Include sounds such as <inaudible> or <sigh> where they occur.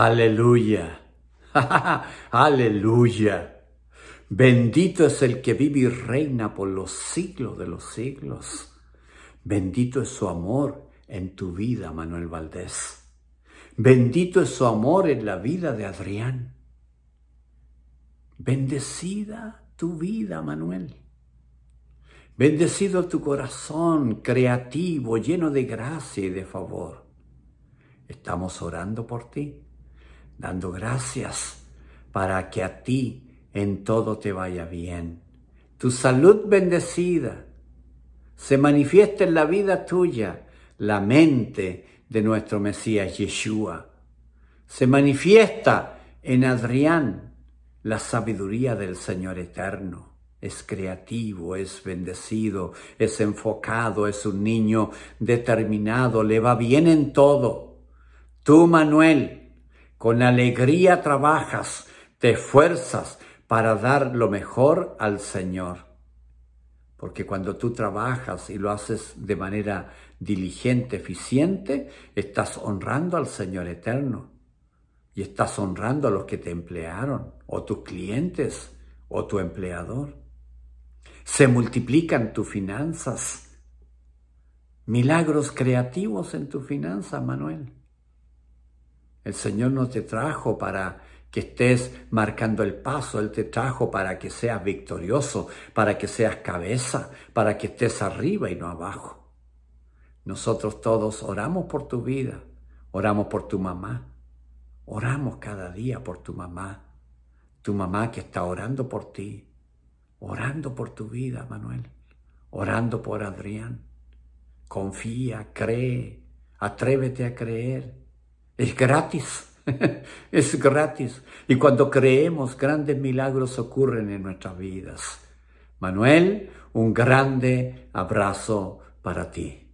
Aleluya. <laughs> Aleluya. Bendito es el que vive y reina por los siglos de los siglos. Bendito es su amor en tu vida, Manuel Valdés. Bendito es su amor en la vida de Adrián. Bendecida tu vida, Manuel. Bendecido tu corazón creativo, lleno de gracia y de favor. Estamos orando por ti dando gracias para que a ti en todo te vaya bien. Tu salud bendecida se manifiesta en la vida tuya, la mente de nuestro Mesías Yeshua. Se manifiesta en Adrián la sabiduría del Señor eterno. Es creativo, es bendecido, es enfocado, es un niño determinado, le va bien en todo. Tú, Manuel, con alegría trabajas, te esfuerzas para dar lo mejor al Señor. Porque cuando tú trabajas y lo haces de manera diligente, eficiente, estás honrando al Señor eterno. Y estás honrando a los que te emplearon, o tus clientes, o tu empleador. Se multiplican tus finanzas. Milagros creativos en tu finanza, Manuel. El Señor no te trajo para que estés marcando el paso, Él te trajo para que seas victorioso, para que seas cabeza, para que estés arriba y no abajo. Nosotros todos oramos por tu vida, oramos por tu mamá, oramos cada día por tu mamá, tu mamá que está orando por ti, orando por tu vida, Manuel, orando por Adrián. Confía, cree, atrévete a creer es gratis, <laughs> es gratis. Y cuando creemos, grandes milagros ocurren en nuestras vidas. Manuel, un grande abrazo para ti.